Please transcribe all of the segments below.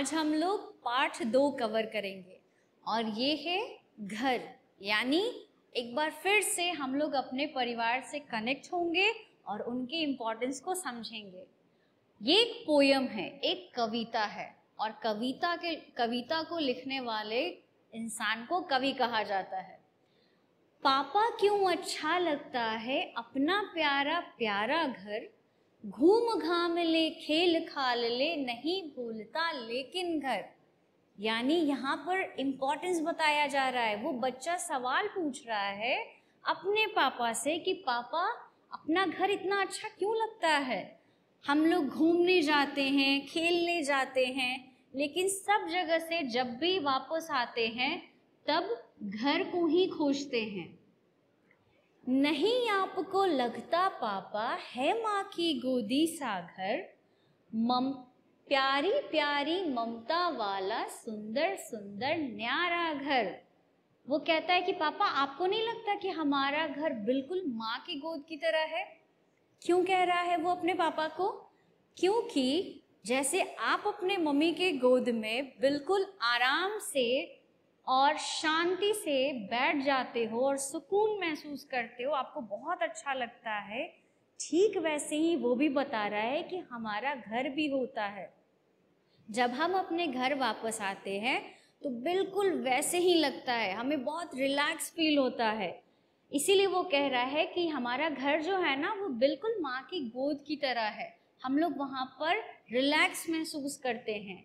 आज हम लोग पार्ट दो कवर करेंगे और ये है घर यानी एक बार फिर से हम लोग अपने परिवार से कनेक्ट होंगे और उनके इम्पोर्टेंस को समझेंगे ये एक पोयम है एक कविता है और कविता के कविता को लिखने वाले इंसान को कवि कहा जाता है पापा क्यों अच्छा लगता है अपना प्यारा प्यारा घर घूम घाम ले खेल खाल ले नहीं भूलता लेकिन घर यानी यहाँ पर इम्पोर्टेंस बताया जा रहा है वो बच्चा सवाल पूछ रहा है अपने पापा से कि पापा अपना घर इतना अच्छा क्यों लगता है हम लोग घूमने जाते हैं खेलने जाते हैं लेकिन सब जगह से जब भी वापस आते हैं तब घर को ही खोजते हैं नहीं आपको लगता पापा है माँ की गोदी सागर मम प्यारी प्यारी ममता वाला सुंदर सुंदर न्यारा घर वो कहता है कि पापा आपको नहीं लगता कि हमारा घर बिल्कुल माँ की गोद की तरह है क्यों कह रहा है वो अपने पापा को क्योंकि जैसे आप अपने मम्मी के गोद में बिल्कुल आराम से और शांति से बैठ जाते हो और सुकून महसूस करते हो आपको बहुत अच्छा लगता है ठीक वैसे ही वो भी बता रहा है कि हमारा घर भी होता है जब हम अपने घर वापस आते हैं तो बिल्कुल वैसे ही लगता है हमें बहुत रिलैक्स फील होता है इसीलिए वो कह रहा है कि हमारा घर जो है ना वो बिल्कुल माँ की गोद की तरह है हम लोग वहाँ पर रिलैक्स महसूस करते हैं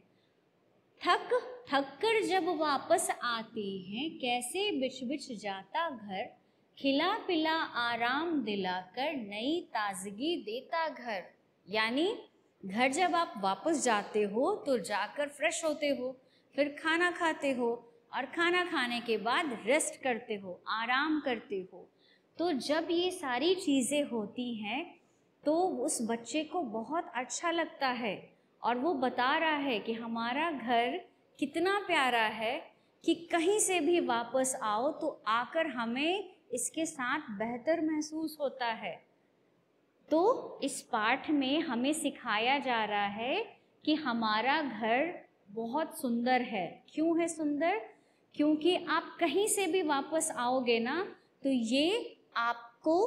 थक थक कर जब वापस आते हैं कैसे बिछ बिछ जाता घर खिला पिला आराम दिलाकर नई ताजगी देता घर यानी घर जब आप वापस जाते हो तो जाकर फ्रेश होते हो फिर खाना खाते हो और खाना खाने के बाद रेस्ट करते हो आराम करते हो तो जब ये सारी चीज़ें होती हैं तो उस बच्चे को बहुत अच्छा लगता है और वो बता रहा है कि हमारा घर कितना प्यारा है कि कहीं से भी वापस आओ तो आकर हमें इसके साथ बेहतर महसूस होता है तो इस पाठ में हमें सिखाया जा रहा है कि हमारा घर बहुत सुंदर है क्यों है सुंदर क्योंकि आप कहीं से भी वापस आओगे ना तो ये आपको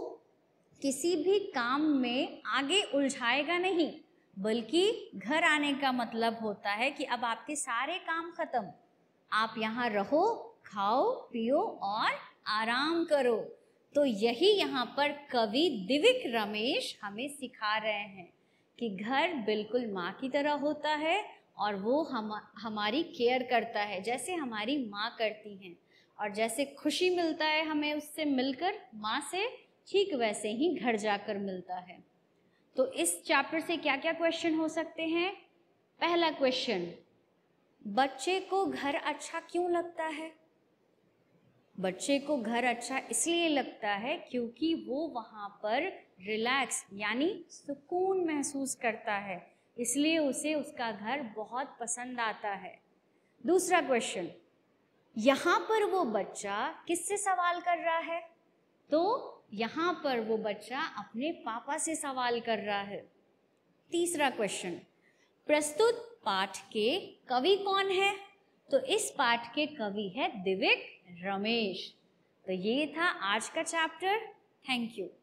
किसी भी काम में आगे उलझाएगा नहीं बल्कि घर आने का मतलब होता है कि अब आपके सारे काम खत्म आप यहाँ रहो खाओ पियो और आराम करो तो यही यहाँ पर कवि दिविक रमेश हमें सिखा रहे हैं कि घर बिल्कुल माँ की तरह होता है और वो हम हमारी केयर करता है जैसे हमारी माँ करती हैं और जैसे खुशी मिलता है हमें उससे मिलकर माँ से ठीक वैसे ही घर जाकर मिलता है तो इस चैप्टर से क्या क्या क्वेश्चन हो सकते हैं पहला क्वेश्चन बच्चे को घर अच्छा क्यों लगता है बच्चे को घर अच्छा इसलिए लगता है क्योंकि वो वहाँ पर रिलैक्स यानी सुकून महसूस करता है इसलिए उसे उसका घर बहुत पसंद आता है दूसरा क्वेश्चन यहाँ पर वो बच्चा किससे सवाल कर रहा है तो यहाँ पर वो बच्चा अपने पापा से सवाल कर रहा है तीसरा क्वेश्चन प्रस्तुत पाठ के कवि कौन है तो इस पाठ के कवि है दिविक रमेश तो ये था आज का चैप्टर थैंक यू